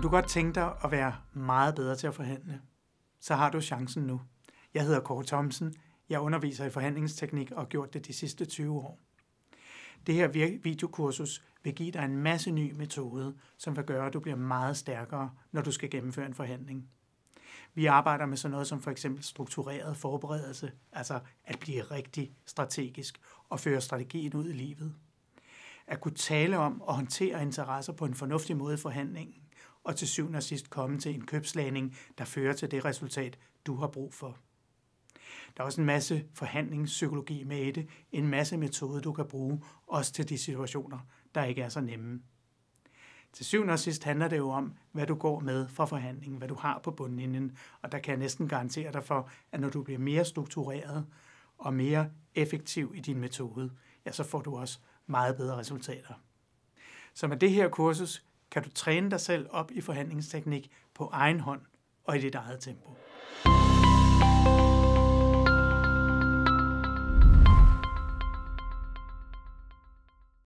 Kunne du godt tænke dig at være meget bedre til at forhandle? Så har du chancen nu. Jeg hedder Kåre Thomsen. Jeg underviser i forhandlingsteknik og har gjort det de sidste 20 år. Det her videokursus vil give dig en masse ny metode, som vil gøre, at du bliver meget stærkere, når du skal gennemføre en forhandling. Vi arbejder med sådan noget som for eksempel struktureret forberedelse, altså at blive rigtig strategisk og føre strategien ud i livet. At kunne tale om og håndtere interesser på en fornuftig måde i forhandlingen og til syvende og sidst komme til en købslagning, der fører til det resultat, du har brug for. Der er også en masse forhandlingspsykologi med i det, en masse metode, du kan bruge, også til de situationer, der ikke er så nemme. Til syvende og sidst handler det jo om, hvad du går med fra forhandlingen, hvad du har på bundlinjen, og der kan jeg næsten garantere dig for, at når du bliver mere struktureret og mere effektiv i din metode, ja, så får du også meget bedre resultater. Så med det her kursus kan du træne dig selv op i forhandlingsteknik på egen hånd og i dit eget tempo.